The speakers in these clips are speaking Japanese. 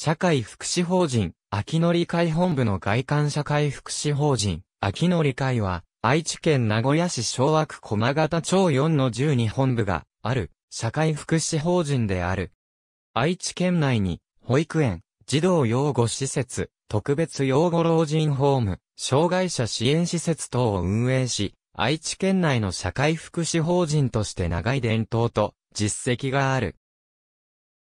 社会福祉法人、秋のり会本部の外観社会福祉法人、秋のり会は、愛知県名古屋市昭和区駒形町4の12本部がある、社会福祉法人である。愛知県内に、保育園、児童養護施設、特別養護老人ホーム、障害者支援施設等を運営し、愛知県内の社会福祉法人として長い伝統と実績がある。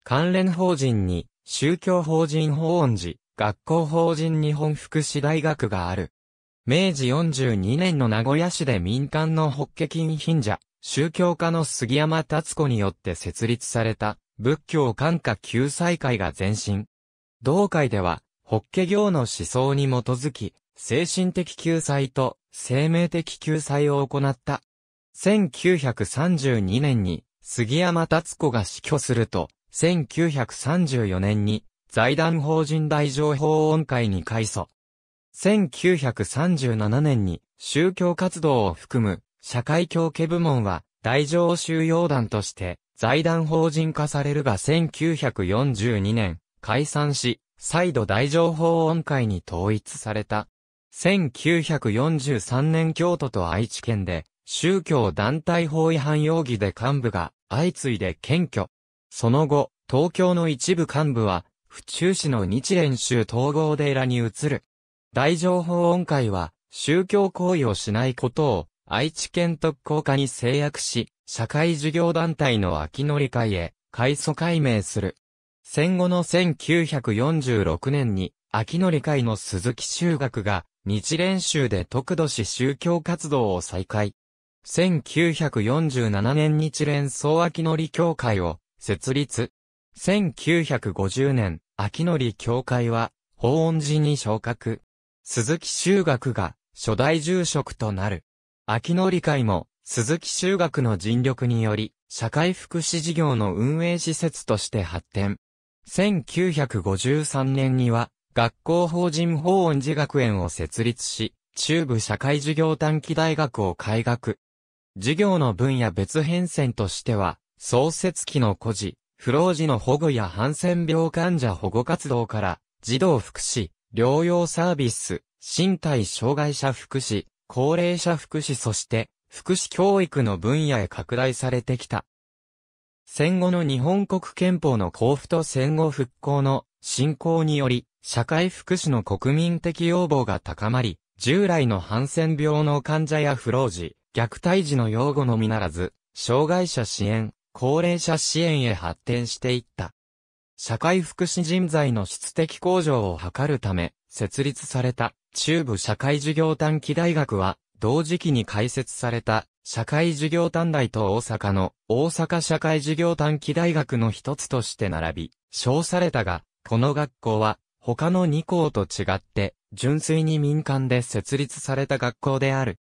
関連法人に宗教法人法恩寺、学校法人日本福祉大学がある。明治42年の名古屋市で民間の法華金貧者、宗教家の杉山達子によって設立された仏教感化救済会が前身。同会では、法華行の思想に基づき、精神的救済と生命的救済を行った。1932年に杉山達子が死去すると、1934年に財団法人大乗法音会に改組。1937年に宗教活動を含む社会教化部門は大乗収容団として財団法人化されるが1942年解散し、再度大乗法音会に統一された。1943年京都と愛知県で宗教団体法違反容疑で幹部が相次いで検挙、その後、東京の一部幹部は、府中市の日蓮宗統合寺に移る。大乗法音会は、宗教行為をしないことを、愛知県特攻課に制約し、社会事業団体の秋乗り会へ、改祖改名する。戦後の1946年に、秋乗り会の鈴木修学が、日蓮宗で特度し宗教活動を再開。1947年日蓮総秋乗り協会を設立。1950年、秋典教会は、法恩寺に昇格。鈴木修学が、初代住職となる。秋典会も、鈴木修学の尽力により、社会福祉事業の運営施設として発展。1953年には、学校法人法恩寺学園を設立し、中部社会事業短期大学を開学。事業の分野別変遷としては、創設期の孤児、不老児の保護やハンセン病患者保護活動から、児童福祉、療養サービス、身体障害者福祉、高齢者福祉そして、福祉教育の分野へ拡大されてきた。戦後の日本国憲法の交付と戦後復興の進行により、社会福祉の国民的要望が高まり、従来のハンセン病の患者や不老児、虐待児の擁護のみならず、障害者支援、高齢者支援へ発展していった。社会福祉人材の質的向上を図るため、設立された中部社会事業短期大学は、同時期に開設された社会事業短大と大阪の大阪社会事業短期大学の一つとして並び、称されたが、この学校は他の2校と違って、純粋に民間で設立された学校である。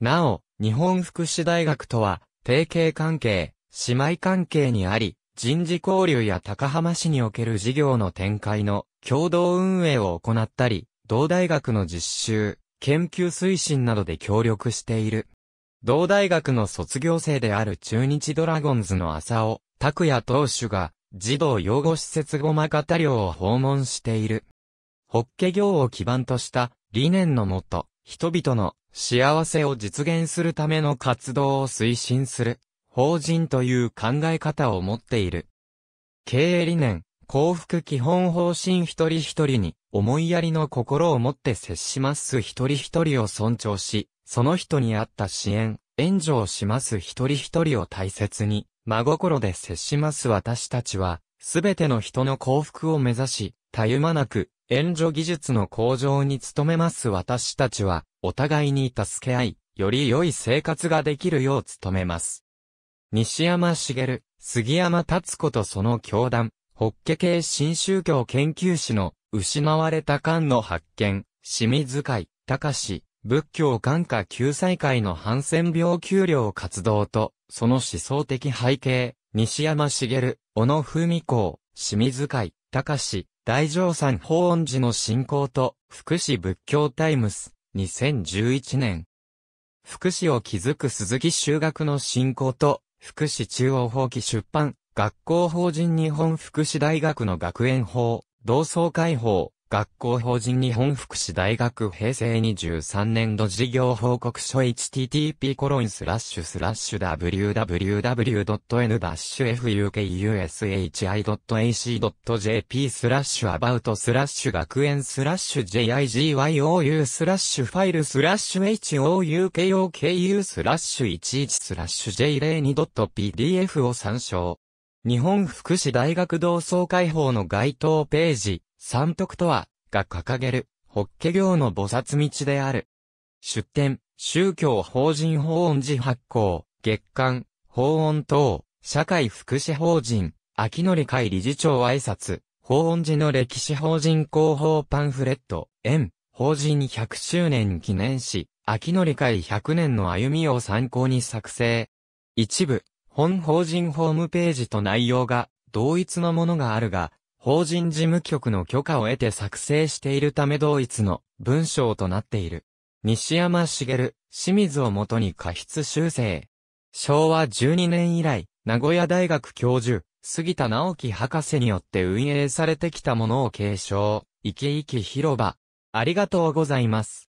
なお、日本福祉大学とは、提携関係、姉妹関係にあり、人事交流や高浜市における事業の展開の共同運営を行ったり、同大学の実習、研究推進などで協力している。同大学の卒業生である中日ドラゴンズの浅尾、拓也投手が、児童養護施設ごまかた寮を訪問している。ホッケ業を基盤とした理念のもと、人々の幸せを実現するための活動を推進する法人という考え方を持っている。経営理念、幸福基本方針一人一人に、思いやりの心を持って接します一人一人を尊重し、その人に合った支援、援助をします一人一人を大切に、真心で接します私たちは、すべての人の幸福を目指し、たゆまなく、援助技術の向上に努めます私たちは、お互いに助け合い、より良い生活ができるよう努めます。西山茂、杉山達子とその教団、ホッケ系新宗教研究士の、失われた感の発見、清水会、高志、仏教感下救済会のハンセン病給料活動と、その思想的背景、西山茂、小野文子、清水会、高志、大乗山法恩寺の信仰と、福祉仏教タイムス、2011年。福祉を築く鈴木修学の信仰と、福祉中央法規出版、学校法人日本福祉大学の学園法、同窓会法、学校法人日本福祉大学平成23年度事業報告書 http コロンスラッシュスラッシュ www.n-fukushi.ac.jp スラッシュアバウトスラッシュ学園スラッシュ jigyou スラッシュファイルスラッシュ houkoku スラッシュ11スラッシュ j02.pdf を参照。日本福祉大学同窓会法の該当ページ。三徳とは、が掲げる、法華経の菩薩道である。出典、宗教法人法音寺発行、月刊、法音等、社会福祉法人、秋典会理事長挨拶、法音寺の歴史法人広報パンフレット、円、法人100周年記念誌、秋典会100年の歩みを参考に作成。一部、本法人ホームページと内容が同一のものがあるが、法人事務局の許可を得て作成しているため同一の文章となっている。西山茂、清水をもとに過失修正。昭和12年以来、名古屋大学教授、杉田直樹博士によって運営されてきたものを継承、生き生き広場。ありがとうございます。